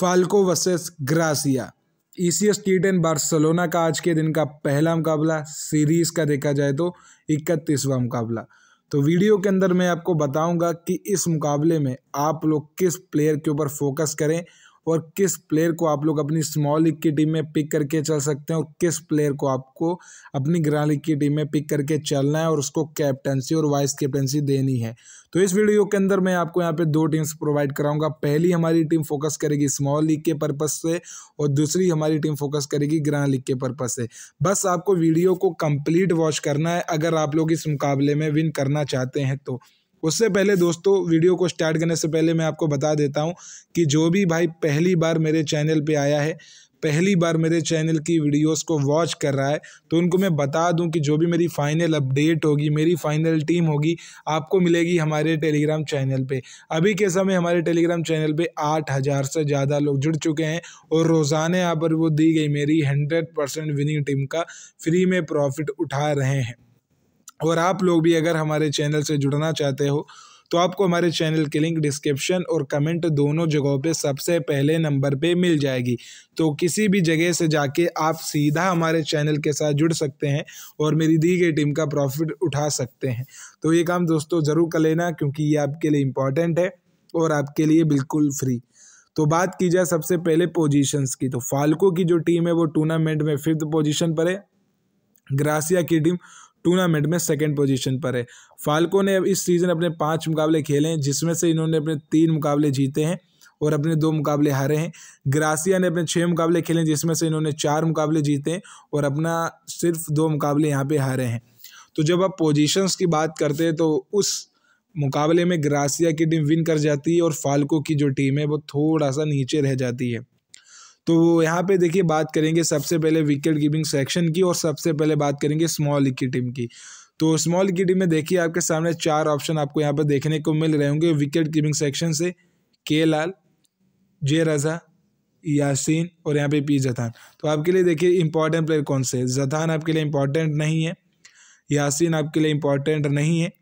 फाल्को versus Gracia ECS T ten Barcelona का आज के दिन का पहला मुकाबला सीरीज का देखा जाए तो इकतीसवां मुकाबला तो वीडियो के अंदर मैं आपको बताऊंगा कि इस मुकाबले में आप लोग किस प्लेयर के ऊपर फोकस करें और किस प्लेयर को आप लोग अपनी स्मॉल लीग की टीम में पिक करके चल सकते हैं और किस प्लेयर को आपको अपनी ग्रांड लीग की टीम में पिक करके चलना है और उसको कैप्टनसी और वाइस कैप्टनसी देनी है तो इस वीडियो के अंदर मैं आपको यहाँ पे दो टीम्स प्रोवाइड कराऊंगा पहली हमारी टीम फोकस करेगी स्मॉल लीग के पर्पज़ से और दूसरी हमारी टीम फोकस करेगी ग्रांड लीग के पर्पज़ से बस आपको वीडियो को कम्प्लीट वॉच करना है अगर आप लोग इस मुकाबले में विन करना चाहते हैं तो उससे पहले दोस्तों वीडियो को स्टार्ट करने से पहले मैं आपको बता देता हूँ कि जो भी भाई पहली बार मेरे चैनल पे आया है पहली बार मेरे चैनल की वीडियोस को वॉच कर रहा है तो उनको मैं बता दूं कि जो भी मेरी फ़ाइनल अपडेट होगी मेरी फ़ाइनल टीम होगी आपको मिलेगी हमारे टेलीग्राम चैनल पे अभी के समय हमारे टेलीग्राम चैनल पे आठ हज़ार से ज़्यादा लोग जुड़ चुके हैं और रोज़ाना यहाँ पर वो दी गई मेरी हंड्रेड परसेंट विनिंग टीम का फ्री में प्रॉफिट उठा रहे हैं और आप लोग भी अगर हमारे चैनल से जुड़ना चाहते हो तो आपको हमारे चैनल के लिंक डिस्क्रिप्शन और कमेंट दोनों जगहों पे सबसे पहले नंबर पे मिल जाएगी तो किसी भी जगह से जाके आप सीधा हमारे चैनल के साथ जुड़ सकते हैं और मेरी दी गई टीम का प्रॉफिट उठा सकते हैं तो ये काम दोस्तों ज़रूर कर लेना क्योंकि ये आपके लिए इम्पॉर्टेंट है और आपके लिए बिल्कुल फ्री तो बात की जाए सबसे पहले पोजिशंस की तो फाल्को की जो टीम है वो टूर्नामेंट में फिफ्थ पोजिशन पर है ग्रासिया की टीम टूर्नामेंट में सेकेंड पोजीशन पर है फाल्को ने इस सीज़न अपने पाँच मुकाबले खेले हैं जिसमें से इन्होंने अपने तीन मुकाबले जीते हैं और अपने दो मुकाबले हारे हैं ग्रासिया ने अपने छः मुकाबले खेले जिसमें से इन्होंने चार मुकाबले जीते हैं और अपना सिर्फ दो मुकाबले यहाँ पे हारे हैं तो जब आप पोजीशंस की बात करते हैं तो उस मुकाबले में ग्रासिया की टीम विन कर जाती है और फाल्को की जो टीम है वो थोड़ा सा नीचे रह जाती है तो यहाँ पे देखिए बात करेंगे सबसे पहले विकेट कीपिंग सेक्शन की और सबसे पहले बात करेंगे स्मॉल की टीम की तो स्मॉल की टीम में देखिए आपके सामने चार ऑप्शन आपको यहाँ पर देखने को मिल रहे होंगे विकेट कीपिंग सेक्शन से के लाल जे रज़ा यासीन और यहाँ पे पी जथान तो आपके लिए देखिए इंपॉर्टेंट प्लेयर कौन से जथान आपके लिए इंपॉर्टेंट नहीं है यासीन आपके लिए इंपॉर्टेंट नहीं है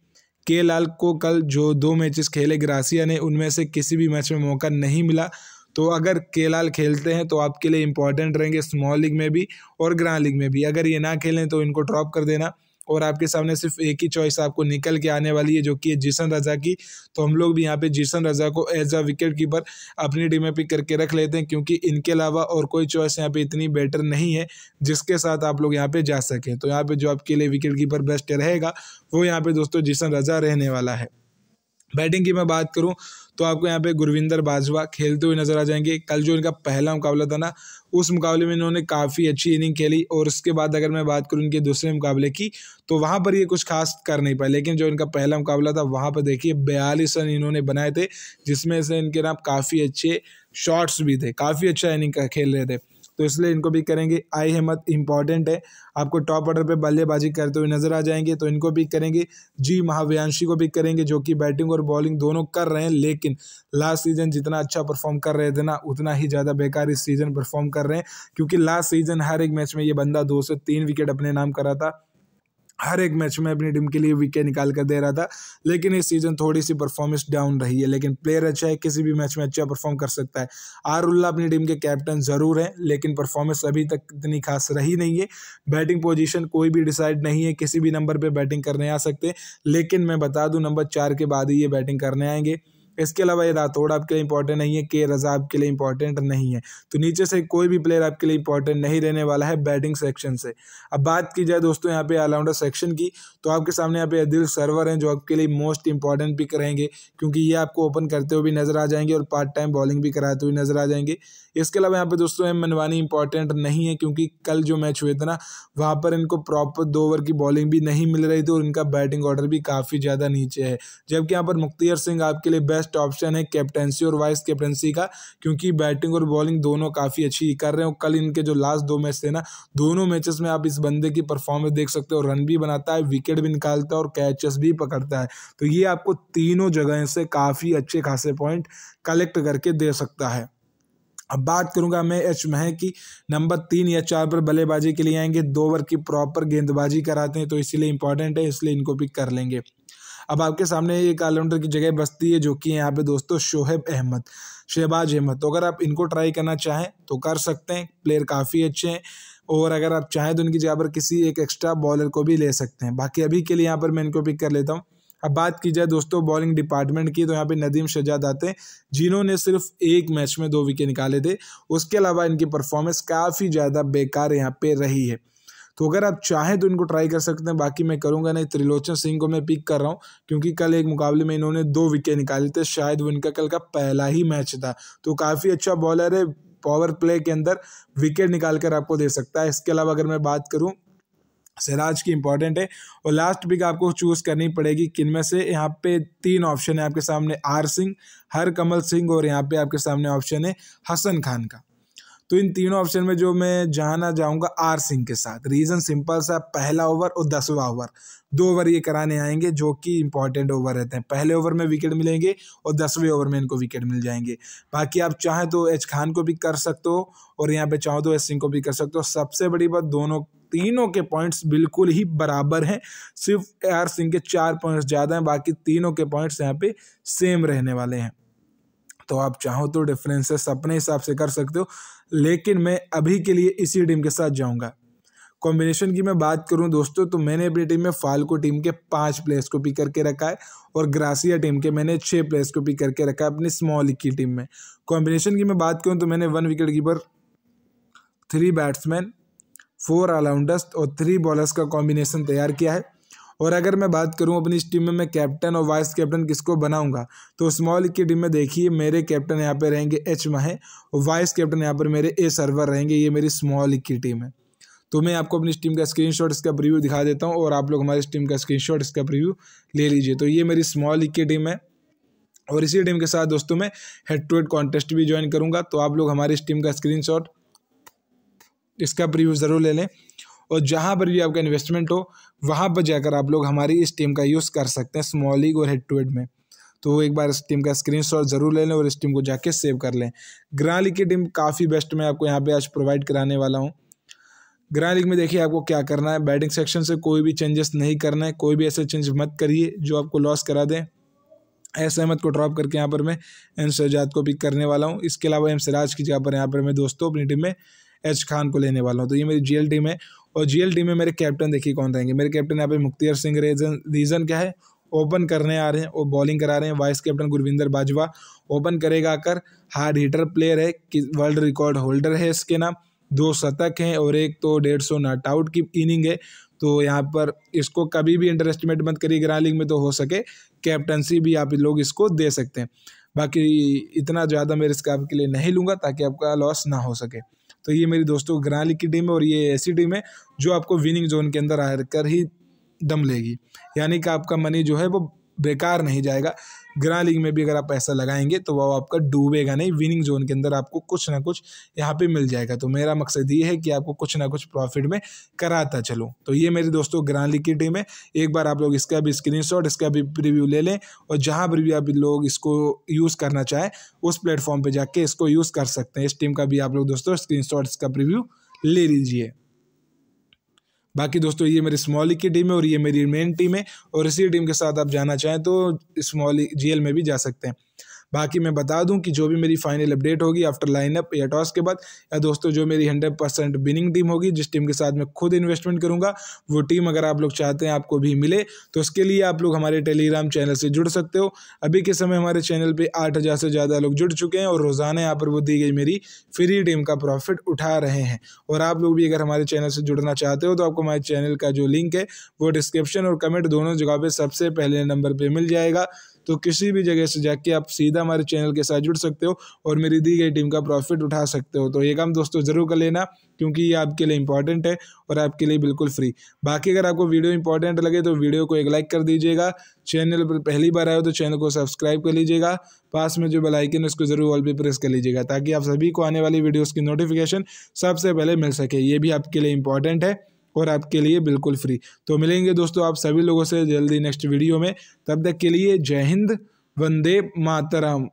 के लाल को कल जो दो मैचेस खेले ग्रासिया ने उनमें से किसी भी मैच में मौका नहीं मिला तो अगर केलाल खेलते हैं तो आपके लिए इंपॉर्टेंट रहेंगे स्मॉल लीग में भी और ग्रांड लीग में भी अगर ये ना खेलें तो इनको ड्रॉप कर देना और आपके सामने सिर्फ एक ही चॉइस आपको निकल के आने वाली है जो कि है जीसन रजा की तो हम लोग भी यहाँ पे जीसन रजा को एज अ विकेट कीपर अपनी टीम में पिक करके रख लेते हैं क्योंकि इनके अलावा और कोई चॉइस यहाँ पे इतनी बेटर नहीं है जिसके साथ आप लोग यहाँ पे जा सकें तो यहाँ पे जो आपके लिए विकेट कीपर बेस्ट रहेगा वो यहाँ पे दोस्तों जीसन रजा रहने वाला है बैटिंग की मैं बात करूँ तो आपको यहाँ पे गुरविंदर बाजवा खेलते हुए नजर आ जाएंगे कल जो इनका पहला मुकाबला था ना उस मुकाबले में इन्होंने काफ़ी अच्छी इनिंग खेली और उसके बाद अगर मैं बात करूँ इनके दूसरे मुकाबले की तो वहाँ पर ये कुछ खास कर नहीं पाए लेकिन जो इनका पहला मुकाबला था वहाँ पर देखिए बयालीस रन इन्होंने बनाए थे जिसमें से इनके नाम काफ़ी अच्छे शॉट्स भी थे काफ़ी अच्छा इनिंग का खेल रहे थे तो इसलिए इनको भी करेंगे आई हेमत इंपॉर्टेंट है आपको टॉप ऑर्डर पे बल्लेबाजी करते हुए नजर आ जाएंगे तो इनको भी करेंगे जी महाव्यांशी को भी करेंगे जो कि बैटिंग और बॉलिंग दोनों कर रहे हैं लेकिन लास्ट सीजन जितना अच्छा परफॉर्म कर रहे थे ना उतना ही ज़्यादा बेकार इस सीज़न परफॉर्म कर रहे हैं क्योंकि लास्ट सीजन हर एक मैच में ये बंदा दो से तीन विकेट अपने नाम करा था हर एक मैच में अपनी टीम के लिए विकेट निकाल कर दे रहा था लेकिन इस सीज़न थोड़ी सी परफॉर्मेंस डाउन रही है लेकिन प्लेयर अच्छा है किसी भी मैच में अच्छा परफॉर्म कर सकता है आरुल्ला अपनी टीम के कैप्टन ज़रूर हैं लेकिन परफॉर्मेंस अभी तक इतनी खास रही नहीं है बैटिंग पोजीशन कोई भी डिसाइड नहीं है किसी भी नंबर पर बैटिंग करने आ सकते लेकिन मैं बता दूँ नंबर चार के बाद ही ये बैटिंग करने आएंगे इसके अलावा ये राठौड़ आपके लिए इंपॉर्टेंट नहीं है के रजा आपके लिए इंपॉर्टेंट नहीं है तो नीचे से कोई भी प्लेयर आपके लिए इंपॉर्टेंट नहीं रहने वाला है बैटिंग सेक्शन से अब बात की जाए दोस्तों यहाँ पे ऑलराउंडर सेक्शन की तो आपके सामने यहाँ पे अदिल सर्वर हैं जो आपके लिए मोस्ट इंपॉर्टेंट पिक रहेंगे क्योंकि ये आपको ओपन करते हुए भी नजर आ जाएंगे और पार्ट टाइम बॉलिंग भी कराते हुए नजर आ जाएंगे इसके अलावा यहाँ पे दोस्तों एम मनवानी इंपॉर्टेंट नहीं है क्योंकि कल जो मैच हुए थे ना वहाँ पर इनको प्रॉपर दो ओवर की बॉलिंग भी नहीं मिल रही थी और इनका बैटिंग ऑर्डर भी काफ़ी ज़्यादा नीचे है जबकि यहाँ पर मुख्तियर सिंह आपके लिए बेस्ट बेस्ट ऑप्शन है कैप्टनसी और वाइस कैप्टनसी का क्योंकि बैटिंग और बॉलिंग दोनों काफ़ी अच्छी कर रहे हो कल इनके जो लास्ट दो मैच थे ना दोनों मैचेस में आप इस बंदे की परफॉर्मेंस देख सकते हो रन भी बनाता है विकेट भी निकालता है और कैचेस भी पकड़ता है तो ये आपको तीनों जगह से काफ़ी अच्छे खासे पॉइंट कलेक्ट करके दे सकता है अब बात करूंगा मैं एच मह की नंबर तीन या चार पर बल्लेबाजी के लिए आएंगे दो ओवर की प्रॉपर गेंदबाजी कराते हैं तो इसलिए इंपॉर्टेंट है इसलिए इनको पिक कर लेंगे अब आपके सामने एक ऑलराउंडर की जगह बस्ती है जो कि यहाँ पे दोस्तों शोहेब अहमद शहबाज अहमद तो अगर आप इनको ट्राई करना चाहें तो कर सकते हैं प्लेयर काफ़ी अच्छे हैं और अगर आप चाहें तो इनकी जगह पर किसी एक एक्स्ट्रा बॉलर को भी ले सकते हैं बाकी अभी के लिए यहाँ पर मैं इनको पिक कर लेता हूँ अब बात की जाए दोस्तों बॉलिंग डिपार्टमेंट की तो यहाँ पे नदीम शजाद आते हैं जिन्होंने सिर्फ एक मैच में दो विकेट निकाले थे उसके अलावा इनकी परफॉर्मेंस काफ़ी ज़्यादा बेकार यहाँ पे रही है तो अगर आप चाहें तो इनको ट्राई कर सकते हैं बाकी मैं करूँगा नहीं त्रिलोचन सिंह को मैं पिक कर रहा हूँ क्योंकि कल एक मुकाबले में इन्होंने दो विकेट निकाले थे शायद वो इनका कल का पहला ही मैच था तो काफ़ी अच्छा बॉलर है पावर प्ले के अंदर विकेट निकाल कर आपको दे सकता है इसके अलावा अगर मैं बात करूँ सिराज की इंपॉर्टेंट है और लास्ट पिक आपको चूज़ करनी पड़ेगी किन में से यहाँ पे तीन ऑप्शन है आपके सामने आर सिंह हर कमल सिंह और यहाँ पे आपके सामने ऑप्शन है हसन खान का तो इन तीनों ऑप्शन में जो मैं जाना जाऊंगा आर सिंह के साथ रीज़न सिंपल सा पहला ओवर और दसवा ओवर दो ओवर ये कराने आएंगे जो कि इंपॉर्टेंट ओवर रहते हैं पहले ओवर में विकेट मिलेंगे और दसवें ओवर में इनको विकेट मिल जाएंगे बाकी आप चाहें तो एच खान को भी कर सकते हो और यहाँ पे चाहो तो एस सिंह को भी कर सकते हो सबसे बड़ी बात दोनों तीनों के पॉइंट्स बिल्कुल ही बराबर हैं सिर्फ आर सिंह के चार पॉइंट्स ज़्यादा हैं बाकी तीनों के पॉइंट्स यहाँ पे सेम रहने वाले हैं तो आप चाहो तो डिफरेंसेस अपने हिसाब से कर सकते हो लेकिन मैं अभी के लिए इसी टीम के साथ जाऊंगा कॉम्बिनेशन की मैं बात करूं दोस्तों तो मैंने अपनी टीम में फाल्को टीम के पांच प्लेयर्स को पिक करके रखा है और ग्रासिया टीम के मैंने छः प्लेयर्स को पिक करके रखा है अपनी स्मॉल की टीम में कॉम्बिनेशन की मैं बात करूँ तो मैंने one wicket keeper three batsman four allrounders और थ्री बॉलर्स का कॉम्बिनेशन तैयार किया है और अगर मैं बात करूँ अपनी इस टीम में मैं कैप्टन और वाइस कैप्टन किसको बनाऊँगा तो स्मॉल की टीम में देखिए मेरे कैप्टन यहाँ पर रहेंगे एच माहे और वाइस कैप्टन यहाँ पर मेरे ए सर्वर रहेंगे ये मेरी स्मॉल की टीम है तो मैं आपको अपनी टीम का शॉट इसका प्रिव्यू दिखा देता हूँ और आप लोग हमारी टीम का शॉट इसका प्रिव्यू ले लीजिए तो ये मेरी स्मॉल की टीम है और इसी टीम के साथ दोस्तों मैं हेड टू हेड कॉन्टेस्ट भी ज्वाइन करूँगा तो आप लोग हमारी इस टीम का स्क्रीनशॉट इसका प्रीव्यू ज़रूर ले लें और जहाँ पर भी आपका इन्वेस्टमेंट हो वहाँ पर जाकर आप लोग हमारी इस टीम का यूज़ कर सकते हैं स्मॉल लीग और हेड टू हेड में तो एक बार इस टीम का स्क्रीन ज़रूर ले लें और इस टीम को जाके सेव कर लें ग्रां लीग की टीम काफ़ी बेस्ट मैं आपको यहाँ पे आज प्रोवाइड कराने वाला हूँ ग्रां लीग में देखिए आपको क्या करना है बैटिंग सेक्शन से कोई भी चेंजेस नहीं करना है कोई भी ऐसे चेंज मत करिए जो आपको लॉस करा दें एस अहमद को ड्रॉप करके यहाँ पर मैं एम सजाद को पिक करने वाला हूँ इसके अलावा एम सिराज की जगह पर यहाँ पर मैं दोस्तों अपनी टीम में एच खान को लेने वाला हूँ तो ये मेरी जी टीम है और जीएलटी में मेरे कैप्टन देखिए कौन रहेंगे मेरे कैप्टन यहाँ पे मुख्तियार सिंह रीजन रीज़न क्या है ओपन करने आ रहे हैं और बॉलिंग करा रहे हैं vice captain Gurvinder Bajwa open करेगा आकर हार्ड हीटर प्लेयर है कि वर्ल्ड रिकॉर्ड होल्डर है इसके नाम दो शतक हैं और एक तो डेढ़ सौ नॉट आउट की इनिंग है तो यहाँ पर इसको कभी भी इंटर एस्टिमेट मत करिए ग्रह लीग में तो हो सके कैप्टनसी भी आप लोग इसको दे सकते हैं बाकी इतना ज़्यादा मैं रिस्क आपके लिए नहीं लूँगा ताकि आपका लॉस ना हो सके तो ये मेरी दोस्तों ग्राली की टीम है और ये ऐसी टीम है जो आपको विनिंग जोन के अंदर आ ही दम लेगी यानी कि आपका मनी जो है वो बेकार नहीं जाएगा ग्रा लीग में भी अगर आप पैसा लगाएंगे तो वह आपका डूबेगा नहीं विनिंग जोन के अंदर आपको कुछ ना कुछ यहाँ पे मिल जाएगा तो मेरा मकसद ये है कि आपको कुछ ना कुछ प्रॉफिट में कराता चलूँ तो ये मेरे दोस्तों ग्रां लीग की टीम है एक बार आप लोग इसका भी स्क्रीन इसका भी प्रिव्यू ले लें और जहाँ पर भी आप लोग इसको यूज़ करना चाहें उस प्लेटफॉर्म पर जाके इसको यूज़ कर सकते हैं इस टीम का भी आप लोग दोस्तों स्क्रीन इसका प्रिव्यू ले लीजिए बाकी दोस्तों ये मेरी स्मॉल की टीम है और ये मेरी मेन टीम है और इसी टीम के साथ आप जाना चाहें तो स्मॉल जी में भी जा सकते हैं बाकी मैं बता दूं कि जो भी मेरी फाइनल अपडेट होगी आफ्टर लाइनअप या टॉस के बाद या दोस्तों जो मेरी हंड्रेड परसेंट विनिंग टीम होगी जिस टीम के साथ मैं खुद इन्वेस्टमेंट करूँगा वो टीम अगर आप लोग चाहते हैं आपको भी मिले तो उसके लिए आप लोग हमारे टेलीग्राम चैनल से जुड़ सकते हो अभी के समय हमारे चैनल पर आठ हज़ार से ज़्यादा लोग जुड़ चुके हैं और रोज़ाना यहाँ पर वो दी गई मेरी फ्री टीम का प्रॉफिट उठा रहे हैं और आप लोग भी अगर हमारे चैनल से जुड़ना चाहते हो तो आपको हमारे चैनल का जो लिंक है वो डिस्क्रिप्शन और कमेंट दोनों जगह पे सबसे पहले नंबर पे मिल जाएगा तो किसी भी जगह से जाके आप सीधा हमारे चैनल के साथ जुड़ सकते हो और मेरी दी गई टीम का प्रॉफिट उठा सकते हो तो ये काम दोस्तों ज़रूर कर लेना क्योंकि ये आपके लिए इंपॉर्टेंट है और आपके लिए बिल्कुल फ्री बाकी अगर आपको वीडियो इंपॉर्टेंट लगे तो वीडियो को एक लाइक कर दीजिएगा चैनल पर पहली बार आए हो तो चैनल को सब्सक्राइब कर लीजिएगा पास में जो बेलाइकन है उसको ज़रूर ऑल भी प्रेस कर लीजिएगा ताकि आप सभी को आने वाली वीडियोज़ की नोटिफिकेशन सबसे पहले मिल सके ये भी आपके लिए इंपॉर्टेंट है और आपके लिए बिल्कुल फ्री तो मिलेंगे दोस्तों आप सभी लोगों से जल्दी नेक्स्ट वीडियो में तब तक के लिए जय हिंद वंदे मातरम